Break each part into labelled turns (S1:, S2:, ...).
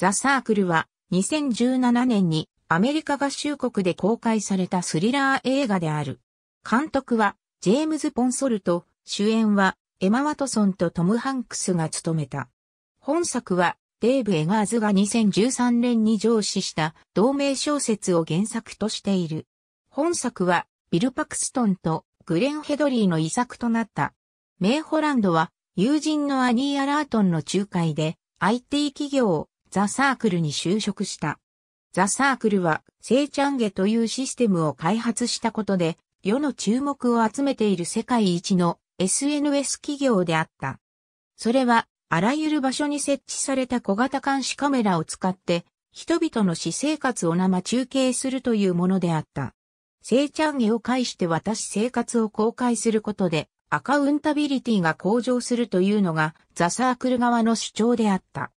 S1: ザ・サークルは2017年にアメリカ合衆国で公開されたスリラー映画である。監督はジェームズ・ポンソルト、主演はエマ・ワトソンとトム・ハンクスが務めた。本作はデーブ・エガーズが2013年に上司した同名小説を原作としている。本作はビル・パクストンとグレン・ヘドリーの遺作となった。メイホランドは友人のアニー・アラートンの仲介で IT 企業ザ・サークルに就職した。ザ・サークルは、セイチャンゲというシステムを開発したことで、世の注目を集めている世界一の SNS 企業であった。それは、あらゆる場所に設置された小型監視カメラを使って、人々の私生活を生中継するというものであった。セイチャンゲを介して私生活を公開することで、アカウンタビリティが向上するというのが、ザ・サークル側の主張であった。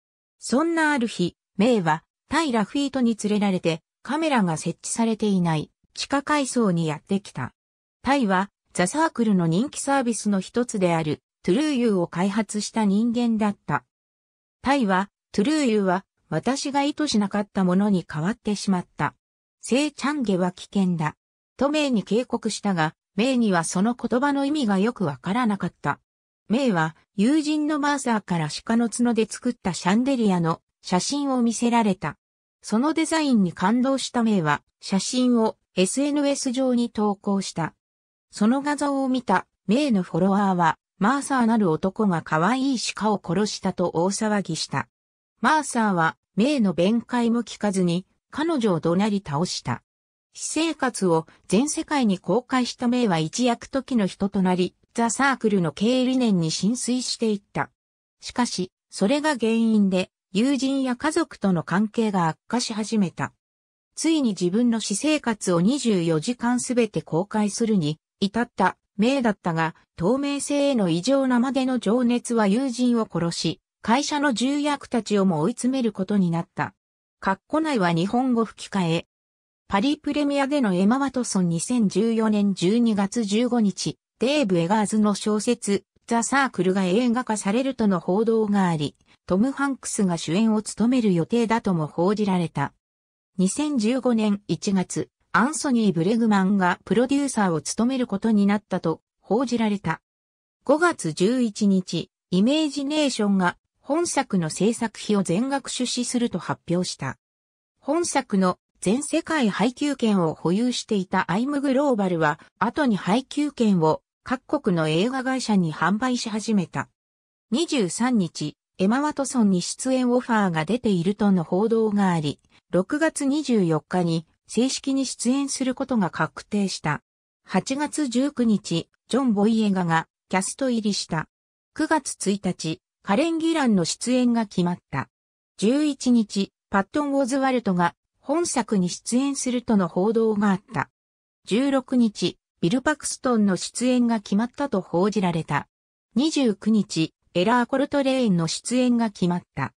S1: そんなある日、メイは、タイラフィートに連れられて、カメラが設置されていない地下階層にやってきた。タイは、ザ・サークルの人気サービスの一つである、トゥルーユーを開発した人間だった。タイは、トゥルーユーは、私が意図しなかったものに変わってしまった。セイ・チャンゲは危険だ。とメイに警告したが、メイにはその言葉の意味がよくわからなかった。メイは友人のマーサーから鹿の角で作ったシャンデリアの写真を見せられた。そのデザインに感動したメイは写真を SNS 上に投稿した。その画像を見たメイのフォロワーはマーサーなる男が可愛い鹿を殺したと大騒ぎした。マーサーはメイの弁解も聞かずに彼女を怒鳴り倒した。私生活を全世界に公開したメイは一躍時の人となり、ザ・サークルの経営理念に浸水していった。しかし、それが原因で、友人や家族との関係が悪化し始めた。ついに自分の私生活を24時間すべて公開するに、至った命だったが、透明性への異常なまでの情熱は友人を殺し、会社の重役たちをも追い詰めることになった。カッコ内は日本語吹き替え。パリプレミアでのエマ・ワトソン2014年12月15日、デーブ・エガーズの小説、ザ・サークルが映画化されるとの報道があり、トム・ハンクスが主演を務める予定だとも報じられた。2015年1月、アンソニー・ブレグマンがプロデューサーを務めることになったと報じられた。5月11日、イメージネーションが本作の制作費を全額出資すると発表した。本作の全世界配給権を保有していたアイムグローバルは後に配給権を各国の映画会社に販売し始めた。23日、エマ・ワトソンに出演オファーが出ているとの報道があり、6月24日に正式に出演することが確定した。8月19日、ジョン・ボイエガがキャスト入りした。9月1日、カレン・ギランの出演が決まった。11日、パットン・オズワルトが本作に出演するとの報道があった。16日、ビル・パクストンの出演が決まったと報じられた。29日、エラー・コルトレーンの出演が決まった。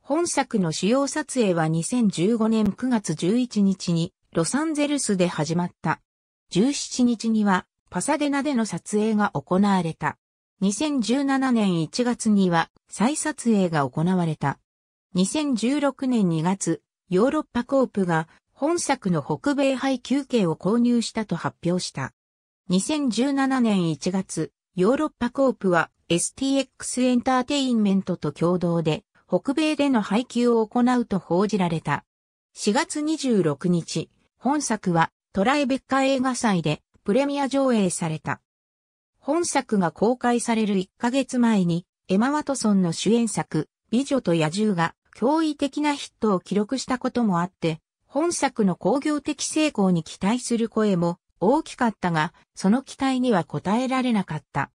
S1: 本作の主要撮影は2015年9月11日にロサンゼルスで始まった。17日にはパサデナでの撮影が行われた。2017年1月には再撮影が行われた。2016年2月、ヨーロッパコープが本作の北米配休憩を購入したと発表した。2017年1月、ヨーロッパコープは STX エンターテインメントと共同で北米での配給を行うと報じられた。4月26日、本作はトライベッカ映画祭でプレミア上映された。本作が公開される1ヶ月前にエマ・ワトソンの主演作美女と野獣が驚異的なヒットを記録したこともあって、本作の工業的成功に期待する声も大きかったが、その期待には応えられなかった。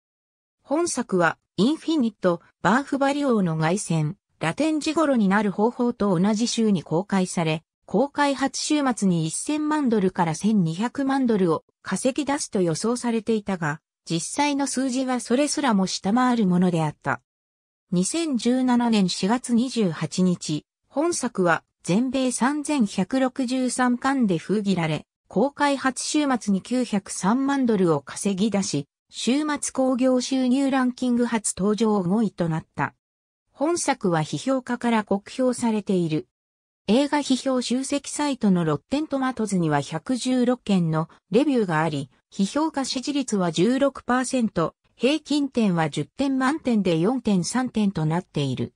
S1: 本作は、インフィニット、バーフバリオの外戦、ラテン時頃になる方法と同じ週に公開され、公開初週末に1000万ドルから1200万ドルを稼ぎ出すと予想されていたが、実際の数字はそれすらも下回るものであった。2017年4月28日、本作は全米3163巻で封切られ、公開初週末に903万ドルを稼ぎ出し、週末興行収入ランキング初登場5位となった。本作は批評家から酷評されている。映画批評集積サイトのロッテントマトズには116件のレビューがあり、批評家支持率は16%、平均点は10点満点で4.3点となっている。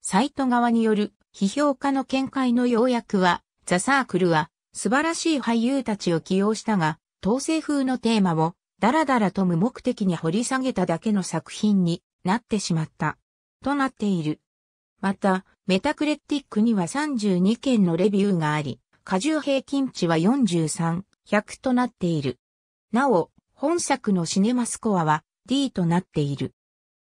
S1: サイト側による批評家の見解の要約は、ザ・サークルは素晴らしい俳優たちを起用したが、統制風のテーマをダラダラと無目的に掘り下げただけの作品になってしまった。となっている。また、メタクレティックには32件のレビューがあり、過重平均値は43、100となっている。なお、本作のシネマスコアは D となっている。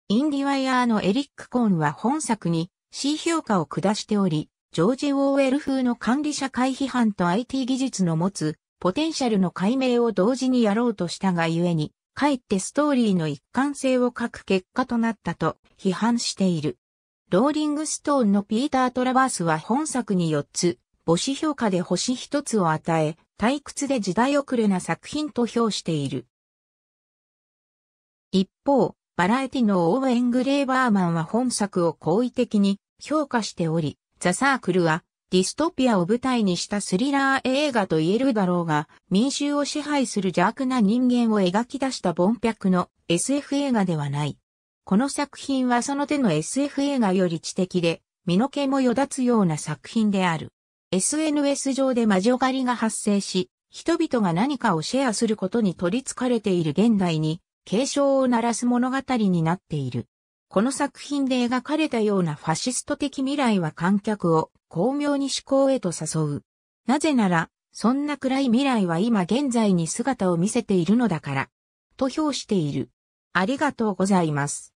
S1: インディワイヤーのエリック・コーンは本作に C 評価を下しており、ジョージ・オーーエル風の管理社会批判と IT 技術の持つポテンシャルの解明を同時にやろうとしたがゆえに、かえってストーリーの一貫性を欠く結果となったと批判している。ローリングストーンのピーター・トラバースは本作に4つ、母子評価で星1つを与え、退屈で時代遅れな作品と評している。一方、バラエティのオーウェン・グレーバーマンは本作を好意的に評価しており、ザ・サークルは、ディストピアを舞台にしたスリラー映画と言えるだろうが、民衆を支配する邪悪な人間を描き出した凡百の SF 映画ではない。この作品はその手の SF 映画より知的で、身の毛もよだつような作品である。SNS 上で魔女狩りが発生し、人々が何かをシェアすることに取り憑かれている現代に、警鐘を鳴らす物語になっている。この作品で描かれたようなファシスト的未来は観客を巧妙に思考へと誘う。なぜなら、そんな暗い未来は今現在に姿を見せているのだから、と評している。ありがとうございます。